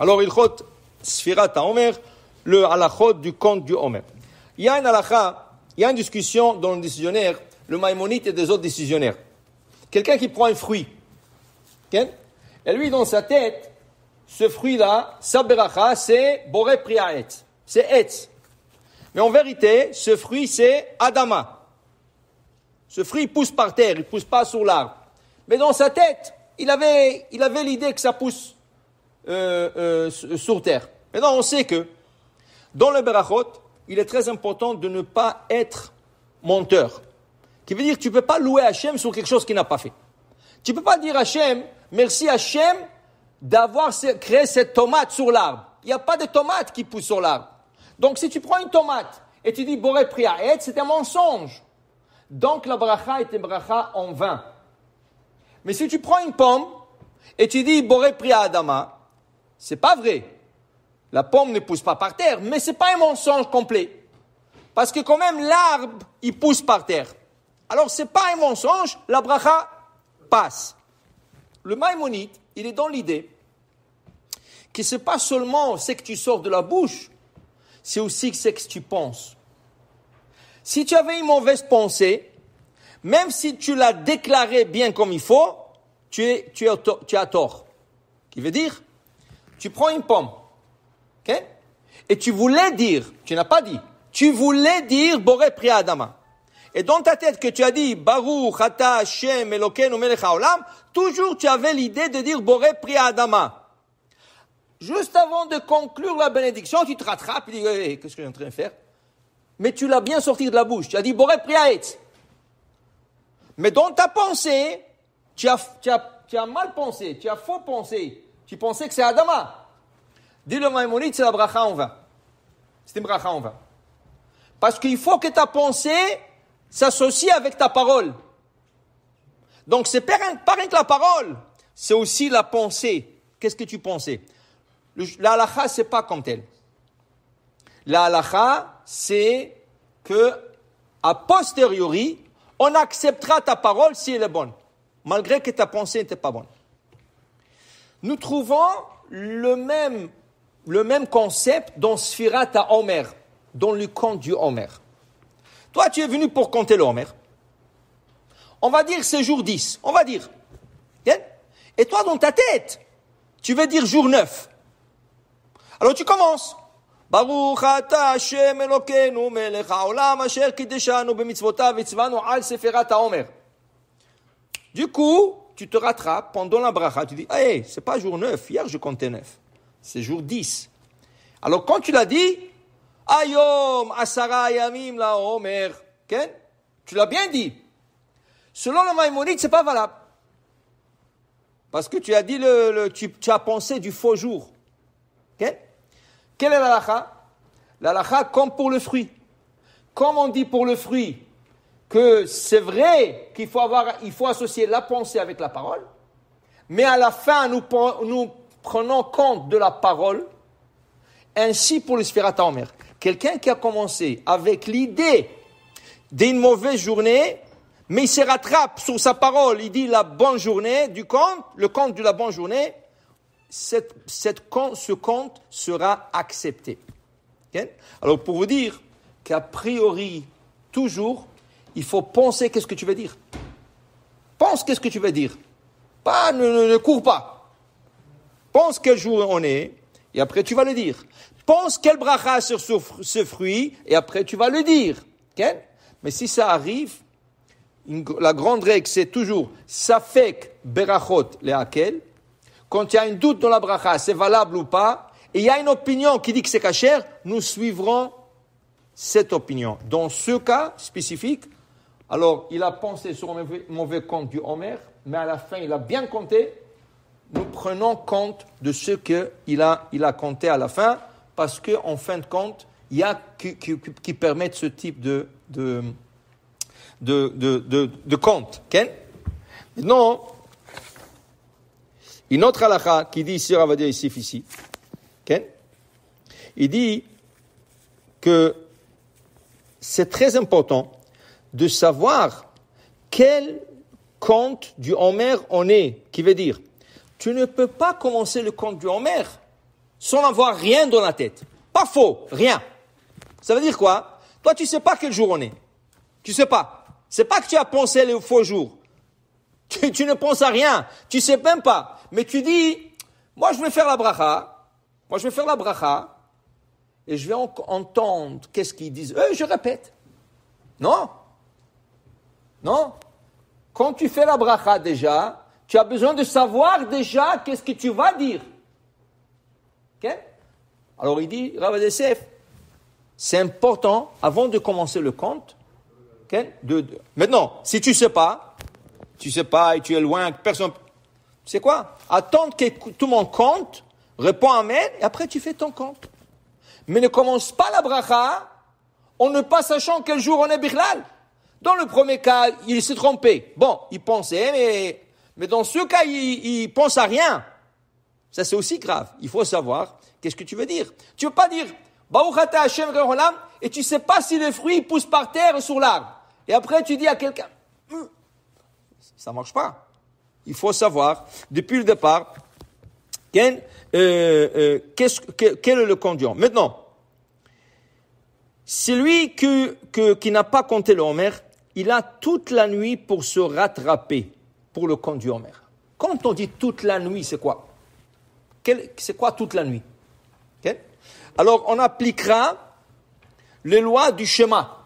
Alors, il chote Sfirat Omer, le halachot du compte du Omer. Il y a une halacha, il y a une discussion dans le décisionnaire, le Maïmonite et des autres décisionnaires. Quelqu'un qui prend un fruit, et lui, dans sa tête, ce fruit-là, sa beracha, c'est Boré Priaet, c'est Etz. Mais en vérité, ce fruit, c'est Adama. Ce fruit pousse par terre, il pousse pas sur l'arbre. Mais dans sa tête, il avait, l'idée que ça pousse euh, euh, sur terre. Maintenant, on sait que dans le Berachot, il est très important de ne pas être menteur. Qui veut dire que tu ne peux pas louer Hachem sur quelque chose qu'il n'a pas fait. Tu ne peux pas dire Hachem, merci Hachem d'avoir créé cette tomate sur l'arbre. Il n'y a pas de tomate qui pousse sur l'arbre. Donc si tu prends une tomate et tu dis Boré priah, c'est un mensonge. Donc la bracha est une bracha en vain. Mais si tu prends une pomme et tu dis Boré pria Adama », c'est pas vrai. La pomme ne pousse pas par terre, mais c'est pas un mensonge complet. Parce que quand même, l'arbre, il pousse par terre. Alors, c'est pas un mensonge, la bracha passe. Le maïmonite il est dans l'idée que c'est pas seulement ce que tu sors de la bouche, c'est aussi ce que tu penses. Si tu avais une mauvaise pensée, même si tu l'as déclarée bien comme il faut, tu, es, tu, es tu as tort. Qui veut dire, tu prends une pomme, ok, et tu voulais dire, tu n'as pas dit, tu voulais dire Boré Priya Adama. Et dans ta tête que tu as dit Baruch, Ata, Shem, Elokenu, toujours tu avais l'idée de dire Boré Priya Adama. Juste avant de conclure la bénédiction, tu te rattrapes et tu dis Qu'est-ce que je en train de faire Mais tu l'as bien sorti de la bouche. Tu as dit Boré Priya Mais dans ta pensée, tu as, mal pensé, tu as faux pensé. Tu pensais que c'est Adama. Dis le Maïmonide, c'est la bracha en vain. C'est une bracha en vain. Parce qu'il faut que ta pensée s'associe avec ta parole. Donc c'est pas rien que la parole, c'est aussi la pensée. Qu'est-ce que tu pensais La halakha, c'est pas comme tel. La c'est que, a posteriori, on acceptera ta parole si elle est bonne malgré que ta pensée n'était pas bonne. Nous trouvons le même, le même concept dans Sphirat à Homer, dans le conte du Homer. Toi, tu es venu pour compter le Homer. On va dire c'est jour 10, on va dire. Et toi, dans ta tête, tu veux dire jour 9. Alors tu commences. Baruch אתה השם אלוקינו מלך העולם אשר קידשנו במצוותיו הצבענו על du coup, tu te rattrapes pendant la bracha. Tu dis, hey, c'est pas jour 9, hier je comptais 9. C'est jour 10. Alors quand tu l'as dit, Ayom, Asara, Yamim, la Omer, tu l'as bien dit. Selon le Maïmonide, c'est pas valable. Parce que tu as dit le, tu, as pensé du faux jour. Quelle est la lacha La lacha comme pour le fruit. Comme on dit pour le fruit, que c'est vrai qu'il faut, avoir, il faut associer la pensée avec la parole, mais à la fin, nous, nous prenons compte de la parole. Ainsi pour le en mer. quelqu'un qui a commencé avec l'idée d'une mauvaise journée, mais il se rattrape sur sa parole, il dit la bonne journée du compte, le compte de la bonne journée, cette, ce compte sera accepté. Alors pour vous dire qu'a priori, toujours, il faut penser qu'est-ce que tu veux dire. Pense qu'est-ce que tu veux dire. Pas, ne, ne, cours pas. Pense quel jour on est, et après tu vas le dire. Pense quel bracha sur ce, ce fruit, et après tu vas le dire. Mais si ça arrive, la grande règle, c'est toujours Safek Berachot Leakel. Quand il y a un doute dans la bracha, c'est valable ou pas, et il y a une opinion qui dit que c'est cachère, nous suivrons cette opinion. Dans ce cas spécifique, alors, il a pensé sur le mauvais compte du Homer, mais à la fin, il a bien compté. Nous prenons compte de ce qu'il a, il a compté à la fin, parce qu'en en fin de compte, il y a qui, permettent ce type de, de, de, de, compte. Ken Non, une autre halakha qui dit ici, ici, ici. Il dit que c'est très important de savoir quel compte du Homer on est, qui veut dire, tu ne peux pas commencer le conte du Homer sans avoir rien dans la tête. Pas faux, rien. Ça veut dire quoi Toi, tu sais pas quel jour on est. Tu sais pas. C'est pas que tu as pensé le faux jour. Tu, ne penses à rien. Tu sais même pas. Mais tu dis, moi, je vais faire la bracha. Moi, je vais faire la bracha. Et je vais entendre qu'est-ce qu'ils disent. Eux, je répète. Non non Quand tu fais la bracha déjà, tu as besoin de savoir déjà qu'est-ce que tu vas dire. OK Alors il dit, Rav c'est important, avant de commencer le compte, maintenant, si tu ne sais pas, tu ne sais pas et tu es loin, personne... Tu quoi Attends que tout le monde compte, réponds Amen, et après tu fais ton compte. Mais ne commence pas la bracha en ne pas sachant quel jour on est Birlal. Dans le premier cas, il s'est trompé. Bon, il pensait, mais, mais dans ce cas, il, il pense à rien. Ça, c'est aussi grave. Il faut savoir qu'est-ce que tu veux dire. Tu veux pas dire et tu sais pas si les fruits poussent par terre ou sur l'arbre. Et après, tu dis à quelqu'un, hum, ça marche pas. Il faut savoir, depuis le départ, euh, euh, quel, ce est le conduit. Maintenant, celui que, que, qui n'a pas compté le homère, il a toute la nuit pour se rattraper, pour le conduire en mer. Quand on dit toute la nuit, c'est quoi C'est quoi toute la nuit Alors, on appliquera les lois du schéma.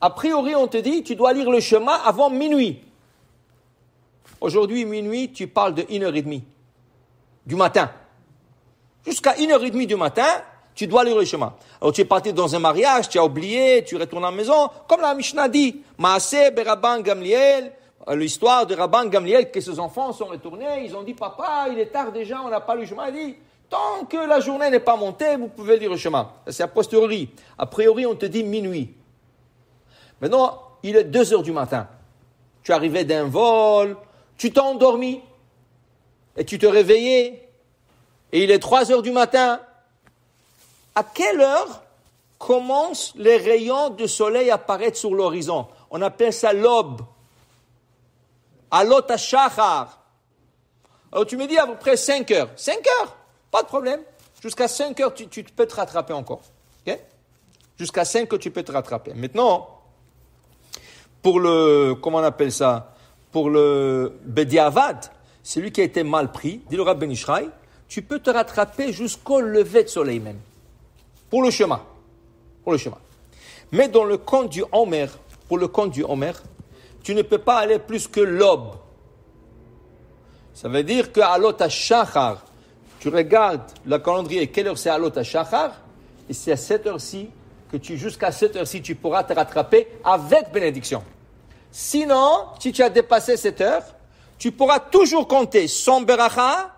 A priori, on te dit, tu dois lire le schéma avant minuit. Aujourd'hui, minuit, tu parles de 1h30 du matin. Jusqu'à 1h30 du matin, tu dois lire le chemin. Alors tu es parti dans un mariage, tu as oublié, tu retournes à la maison, comme la Mishnah dit, Gamliel, euh, l'histoire de Rabban Gamliel, que ses enfants sont retournés, ils ont dit, papa, il est tard déjà, on n'a pas lu le chemin. Il dit, tant que la journée n'est pas montée, vous pouvez lire le chemin. C'est a posteriori. A priori, on te dit minuit. Maintenant, il est deux heures du matin. Tu arrivais d'un vol, tu t'es endormi, et tu te réveillais, et il est trois heures du matin, à quelle heure commencent les rayons du soleil à apparaître sur l'horizon On appelle ça l'aube. Alors tu me dis à peu près 5 heures. 5 heures, pas de problème. Jusqu'à 5 heures, tu, peux te rattraper encore. Jusqu'à 5 heures, tu peux te rattraper. Maintenant, pour le, comment on appelle ça Pour le Bediavad, celui qui a été mal pris, dit le Rabbi tu peux te rattraper jusqu'au lever de soleil même pour le chemin. Pour le chemin. Mais dans le compte du Homer, pour le compte du Homer, tu ne peux pas aller plus que l'aube. Ça veut dire que à à Shachar, tu regardes le calendrier, quelle heure c'est à à Shachar, et c'est à cette heure-ci que tu, jusqu'à cette heure-ci, tu pourras te rattraper avec bénédiction. Sinon, si tu as dépassé cette heure, tu pourras toujours compter sans beracha,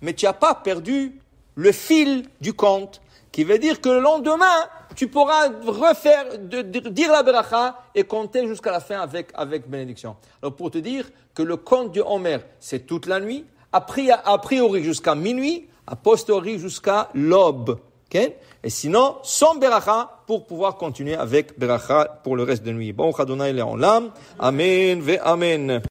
mais tu n'as pas perdu le fil du compte, qui veut dire que le lendemain, tu pourras refaire, dire la beracha et compter jusqu'à la fin avec, avec bénédiction. Alors pour te dire que le compte du Homer, c'est toute la nuit, a priori jusqu'à minuit, a posteriori jusqu'à l'aube. Et sinon, sans beracha pour pouvoir continuer avec beracha pour le reste de nuit. Bon, Adonai, il est en l'âme. Amen, ve amen.